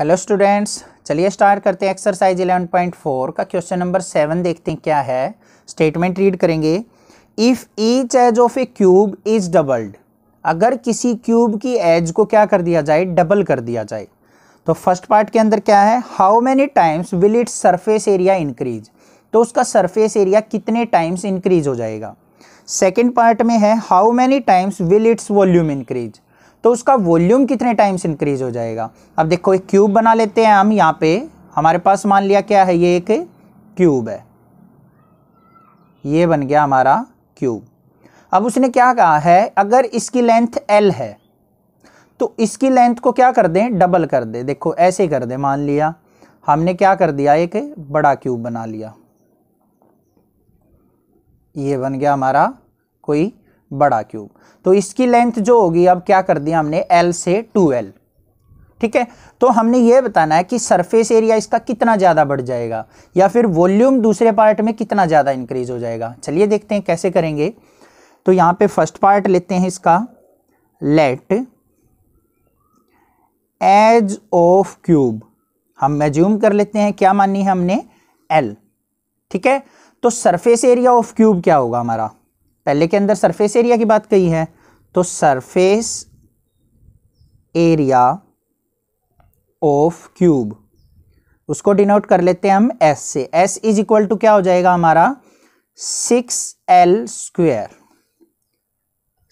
hello students चलिए start करते हैं एक्सरसाइज 11.4 का क्वेश्चन नंबर सेवन देखते हैं क्या है स्टेटमेंट रीड करेंगे if each edge of a cube is doubled अगर किसी क्यूब की एज को क्या कर दिया जाए डबल कर दिया जाए तो फर्स्ट पार्ट के अंदर क्या है how many times will it surface area increase तो उसका सरफेस एरिया कितने टाइम्स इंक्रीज हो जाएगा सेकेंड पार्ट में है how many times will its volume increase तो उसका वॉल्यूम कितने टाइम्स इंक्रीज हो जाएगा अब देखो एक क्यूब बना लेते हैं हम यहाँ पे हमारे पास मान लिया क्या है ये एक क्यूब है ये बन गया हमारा क्यूब अब उसने क्या कहा है अगर इसकी लेंथ एल है तो इसकी लेंथ को क्या कर दें डबल कर दें देखो ऐसे कर दें मान लिया हमने क्या कर दिया एक बड़ा क्यूब बना लिया ये बन गया हमारा कोई बड़ा क्यूब तो इसकी लेंथ जो होगी अब क्या कर दिया हमने एल से टू एल ठीक है तो हमने ये बताना है कि सरफेस एरिया इसका कितना ज़्यादा बढ़ जाएगा या फिर वॉल्यूम दूसरे पार्ट में कितना ज़्यादा इंक्रीज हो जाएगा चलिए देखते हैं कैसे करेंगे तो यहाँ पे फर्स्ट पार्ट लेते हैं इसका लेट एज ऑफ क्यूब हम मेज्यूम कर लेते हैं क्या माननी है हमने एल ठीक है तो सरफेस एरिया ऑफ क्यूब क्या होगा हमारा पहले के अंदर सरफेस एरिया की बात कही है तो सरफेस एरिया ऑफ क्यूब उसको डिनोट कर लेते हैं हम एस से एस इज इक्वल टू क्या हो जाएगा हमारा six L square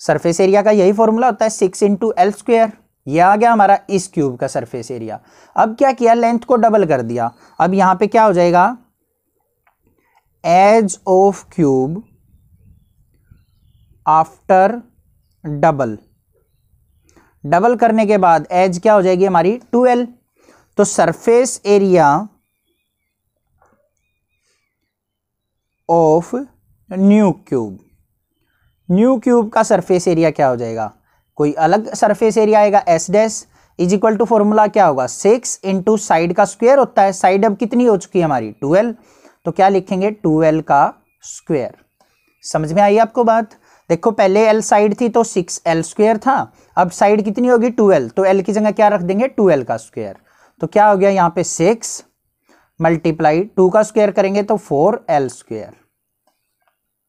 surface area का यही फॉर्मूला होता है सिक्स इंटू एल स्क्वेयर यह आ गया हमारा इस क्यूब का सरफेस एरिया अब क्या किया लेंथ को डबल कर दिया अब यहां पे क्या हो जाएगा edge of cube after double double करने के बाद एज क्या हो जाएगी हमारी टूएल्व तो surface area of new cube new cube का सरफेस एरिया क्या हो जाएगा कोई अलग सरफेस एरिया आएगा S dash is equal to formula क्या होगा सिक्स इंटू साइड का स्क्वायर होता है साइड अब कितनी हो चुकी है हमारी ट्वेल्व तो क्या लिखेंगे ट्वेल्व का स्क्वायर समझ में आई आपको बात देखो पहले एल साइड थी तो सिक्स एल स्क्वेयर था अब साइड कितनी होगी ट्वेल्व तो एल की जगह क्या रख देंगे ट्वेल्व का स्क्वेयर तो क्या हो गया यहाँ पे सिक्स मल्टीप्लाई टू का स्क्वेयर करेंगे तो फोर एल स्क्वेयर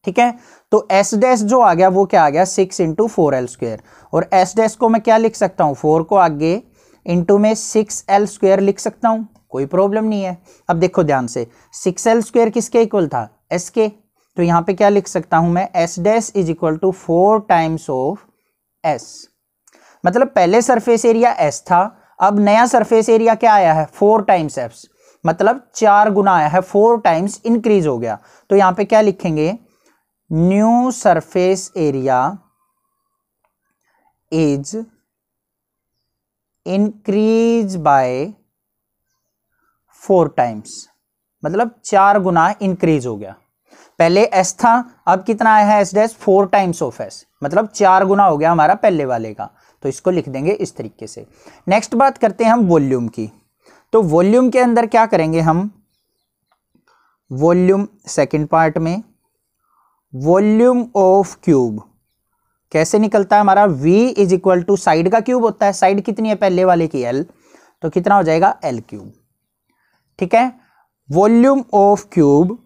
ठीक है तो एस डैश जो आ गया वो क्या आ गया six into four L square और एस डैश को मैं क्या लिख सकता हूँ फोर को आगे इंटू में सिक्स एल स्क्वेयर लिख सकता हूँ कोई प्रॉब्लम नहीं है अब देखो ध्यान से सिक्स एल स्क्वेयर किसके इक्वल था एस के तो यहाँ पे क्या लिख सकता हूँ मैं S dash is equal to four times of S मतलब पहले सरफेस एरिया एस था अब नया सरफेस एरिया क्या आया है फोर टाइम्स एफ मतलब चार गुना आया है फोर टाइम्स इंक्रीज हो गया तो यहाँ पे क्या लिखेंगे new surface area is increase by four times मतलब चार गुना इंक्रीज हो गया पहले एस था अब कितना आया है S dash four times of S मतलब चार गुना हो गया हमारा पहले वाले का तो इसको लिख देंगे इस तरीके से नेक्स्ट बात करते हैं हम वॉल्यूम की तो वॉल्यूम के अंदर क्या करेंगे हम वॉल्यूम सेकंड पार्ट में वॉल्यूम ऑफ क्यूब कैसे निकलता है हमारा v is equal to side का क्यूब होता है साइड कितनी है पहले वाले की l तो कितना हो जाएगा l क्यूब ठीक है volume of cube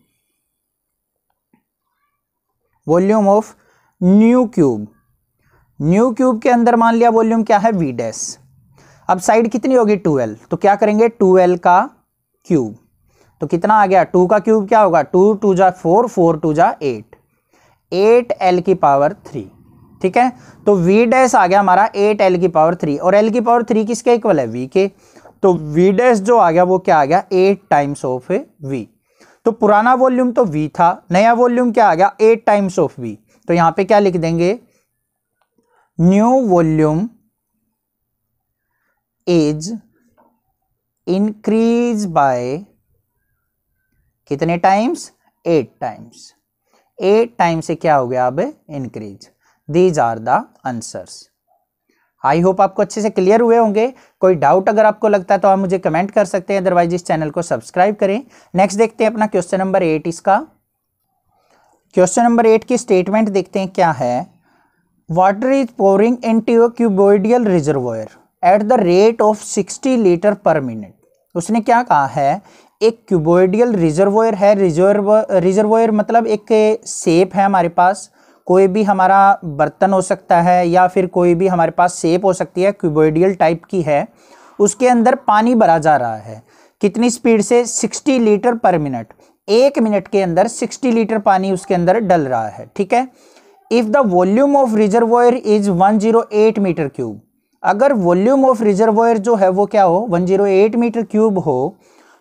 volume of new cube new cube के अंदर मान लिया वॉल्यूम क्या है वी डैस अब साइड कितनी होगी टूएल्व तो क्या करेंगे टूएल्व का क्यूब तो कितना आ गया टू का क्यूब क्या होगा टू टू जा फोर फोर टू जा एट एट एल की पावर थ्री ठीक है तो वी डैस आ गया हमारा एट एल की पावर थ्री और एल की पावर थ्री किसके इक्वल है वी के तो वी डैस जो आ गया वो क्या आ गया एट टाइम्स ऑफ वी तो पुराना वॉल्यूम तो वी था नया वॉल्यूम क्या आ गया एट टाइम्स ऑफ वी तो यहां पे क्या लिख देंगे new volume is increase by कितने times eight times eight times से क्या हो गया अब increase these are the answers I hope आपको अच्छे से क्लियर हुए होंगे कोई डाउट अगर आपको लगता है तो आप मुझे कमेंट कर सकते हैं अदरवाइज इस चैनल को सब्सक्राइब करें नेक्स्ट देखते हैं अपना क्वेश्चन नंबर एट इसका क्वेश्चन नंबर एट की स्टेटमेंट देखते हैं क्या है water is pouring into cuboidal reservoir at the rate of sixty litre per minute उसने क्या कहा है एक क्यूबोइडियल रिजर्वोयर है रिजर्व रिजर्वोयर मतलब एक सेप है हमारे पास कोई भी हमारा बर्तन हो सकता है या फिर कोई भी हमारे पास सेप हो सकती है क्यूबोइडियल टाइप की है उसके अंदर पानी भरा जा रहा है कितनी स्पीड से 60 लीटर पर मिनट एक मिनट के अंदर 60 लीटर पानी उसके अंदर डल रहा है ठीक है if the volume of reservoir is 108 metre cube अगर वॉल्यूम ऑफ रिजर्वोयर जो है वो क्या हो 108 मीटर क्यूब हो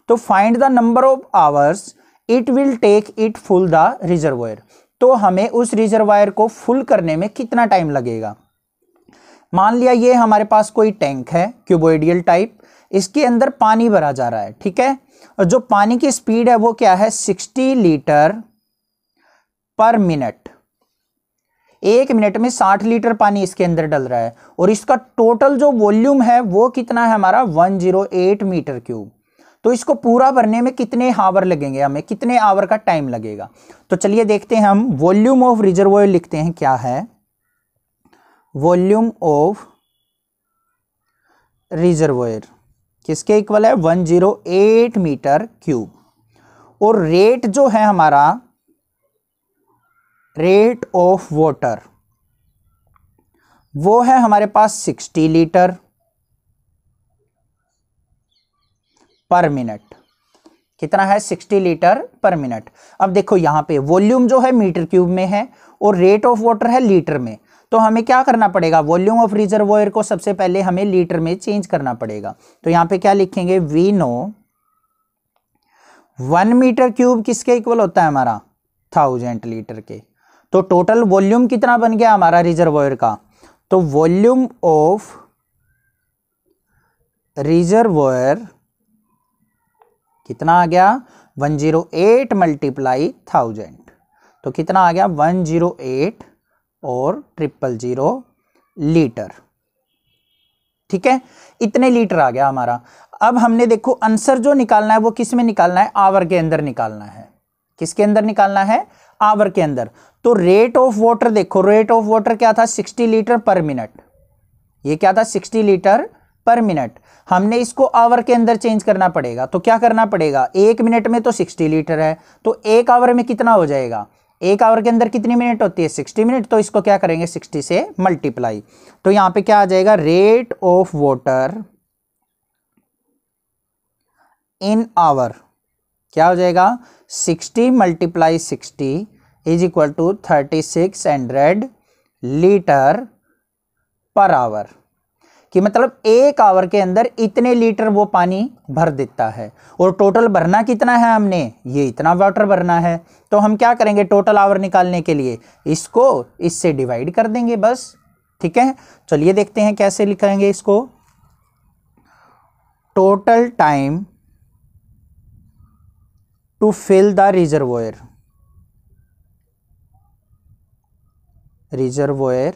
तो find the number of hours it will take it full the reservoir तो हमें उस रिजर्वायर को फुल करने में कितना टाइम लगेगा मान लिया ये हमारे पास कोई टैंक है क्यूबोइडियल टाइप इसके अंदर पानी भरा जा रहा है ठीक है और जो पानी की स्पीड है वो क्या है 60 लीटर पर मिनट एक मिनट में 60 लीटर पानी इसके अंदर डल रहा है और इसका टोटल जो वॉल्यूम है वो कितना है हमारा 108 मीटर क्यूब तो इसको पूरा भरने में कितने आवर लगेंगे हमें कितने आवर का टाइम लगेगा तो चलिए देखते हैं हम वॉल्यूम ऑफ रिजर्वोयर लिखते हैं क्या है वॉल्यूम ऑफ रिजर्वोयर किसके इक्वल है 108 मीटर क्यूब और रेट जो है हमारा रेट ऑफ वाटर वो है हमारे पास 60 लीटर पर मिनट कितना है 60 लीटर पर मिनट अब देखो यहाँ पे वॉल्यूम जो है मीटर क्यूब में है और रेट ऑफ वाटर है लीटर में तो हमें क्या करना पड़ेगा वॉल्यूम ऑफ रिजर्वोयर को सबसे पहले हमें लीटर में चेंज करना पड़ेगा तो यहाँ पे क्या लिखेंगे we know one metre cube किसके इक्वल होता है हमारा थाउजेंड लीटर के तो टोटल वॉल्यूम कितना बन गया हमारा रिजर्वोयर का तो वॉल्यूम ऑफ रिजर्वोयर कितना आ गया 108 जीरो एट मल्टीप्लाई थाउजेंड तो कितना आ गया 108 और ट्रिपल जीरो लीटर ठीक है इतने लीटर आ गया हमारा अब हमने देखो आंसर जो निकालना है वो किस में निकालना है आवर के अंदर निकालना है किसके अंदर निकालना है आवर के अंदर तो रेट ऑफ वाटर देखो रेट ऑफ वाटर क्या था 60 लीटर पर मिनट ये क्या था 60 लीटर पर मिनट हमने इसको आवर के अंदर चेंज करना पड़ेगा तो क्या करना पड़ेगा एक मिनट में तो सिक्सटी लीटर है तो एक आवर में कितना हो जाएगा एक आवर के अंदर कितनी मिनट होती है सिक्सटी मिनट तो इसको क्या करेंगे सिक्सटी से मल्टीप्लाई तो यहां पे क्या आ जाएगा rate of water in hour क्या हो जाएगा sixty multiply sixty is equal to thirty six hundred litre per hour कि मतलब एक आवर के अंदर इतने लीटर वो पानी भर देता है और टोटल भरना कितना है हमने ये इतना वाटर भरना है तो हम क्या करेंगे टोटल आवर निकालने के लिए इसको इससे डिवाइड कर देंगे बस ठीक है चलिए देखते हैं कैसे लिखेंगे इसको total time to fill the reservoir reservoir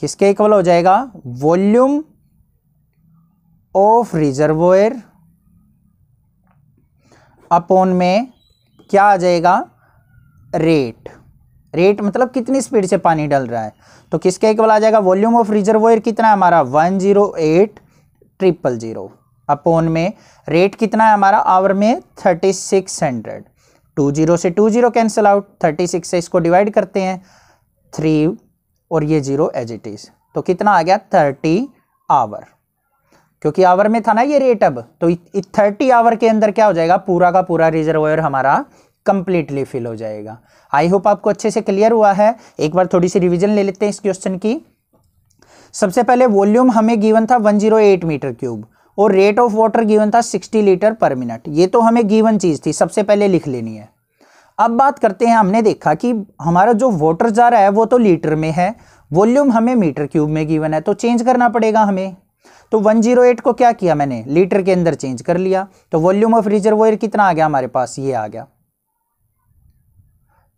किसके इक्वल हो जाएगा वॉल्यूम ऑफ रिजर्वोयर अपॉन में क्या आ जाएगा रेट रेट मतलब कितनी स्पीड से पानी डल रहा है तो किसके एक आ जाएगा वॉल्यूम ऑफ रिजर्वोयर कितना है हमारा one zero eight triple zero upon में रेट कितना है हमारा आवर में thirty six hundred two zero से two zero cancel out thirty six से इसको डिवाइड करते हैं थ्री और ये जीरो एज इट इज़ तो कितना आ गया थर्टी आवर क्योंकि आवर में था ना ये रेट अब तो थर्टी आवर के अंदर क्या हो जाएगा पूरा का पूरा रिजर्वर हमारा कंप्लीटली फिल हो जाएगा आई होप आपको अच्छे से क्लियर हुआ है एक बार थोड़ी सी रिविजन ले लेते हैं इस क्वेश्चन की सबसे पहले वॉल्यूम हमें गिवन था 108 मीटर क्यूब और रेट ऑफ वाटर गिवन था 60 लीटर पर मिनट ये तो हमें गिवन चीज़ थी सबसे पहले लिख लेनी है अब बात करते हैं हमने देखा कि हमारा जो वाटर जा रहा है वो तो लीटर में है वॉल्यूम हमें मीटर क्यूब में गिवन है तो चेंज करना पड़ेगा हमें तो 108 को क्या किया मैंने लीटर के अंदर चेंज कर लिया तो वॉल्यूम ऑफ रिजर्वोयर कितना आ गया हमारे पास ये आ गया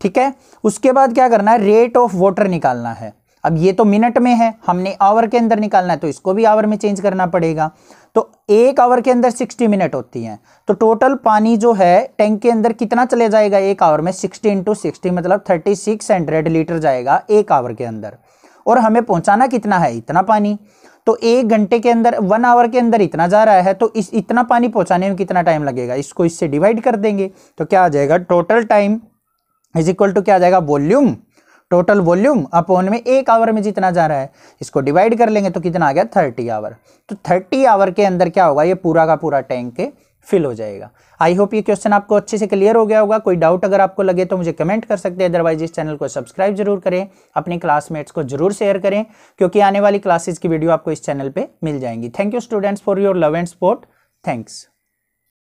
ठीक है उसके बाद क्या करना है रेट ऑफ वाटर निकालना है अब ये तो मिनट में है हमने आवर के अंदर निकालना है तो इसको भी आवर में चेंज करना पड़ेगा तो एक आवर के अंदर 60 मिनट होती हैं तो टोटल पानी जो है टैंक के अंदर कितना चले जाएगा एक आवर में 60 इंटू सिक्सटी मतलब थर्टी सिक्स हंड्रेड लीटर जाएगा एक आवर के अंदर और हमें पहुंचाना कितना है इतना पानी तो एक घंटे के अंदर वन आवर के अंदर इतना जा रहा है तो इस इतना पानी पहुंचाने में कितना टाइम लगेगा इसको इससे डिवाइड कर देंगे तो क्या आ जाएगा total time is equal to क्या आ जाएगा वॉल्यूम टोटल वॉल्यूम अपॉन में एक आवर में जितना जा रहा है इसको डिवाइड कर लेंगे तो कितना आ गया थर्टी आवर तो थर्टी आवर के अंदर क्या होगा ये पूरा का पूरा टैंक फिल हो जाएगा आई होप ये क्वेश्चन आपको अच्छे से क्लियर हो गया होगा कोई डाउट अगर आपको लगे तो मुझे कमेंट कर सकते हैं अदरवाइज इस चैनल को सब्सक्राइब जरूर करें अपने क्लासमेट्स को जरूर शेयर करें क्योंकि आने वाली क्लासेज की वीडियो आपको इस चैनल पर मिल जाएंगी thank you students for your love and support thanks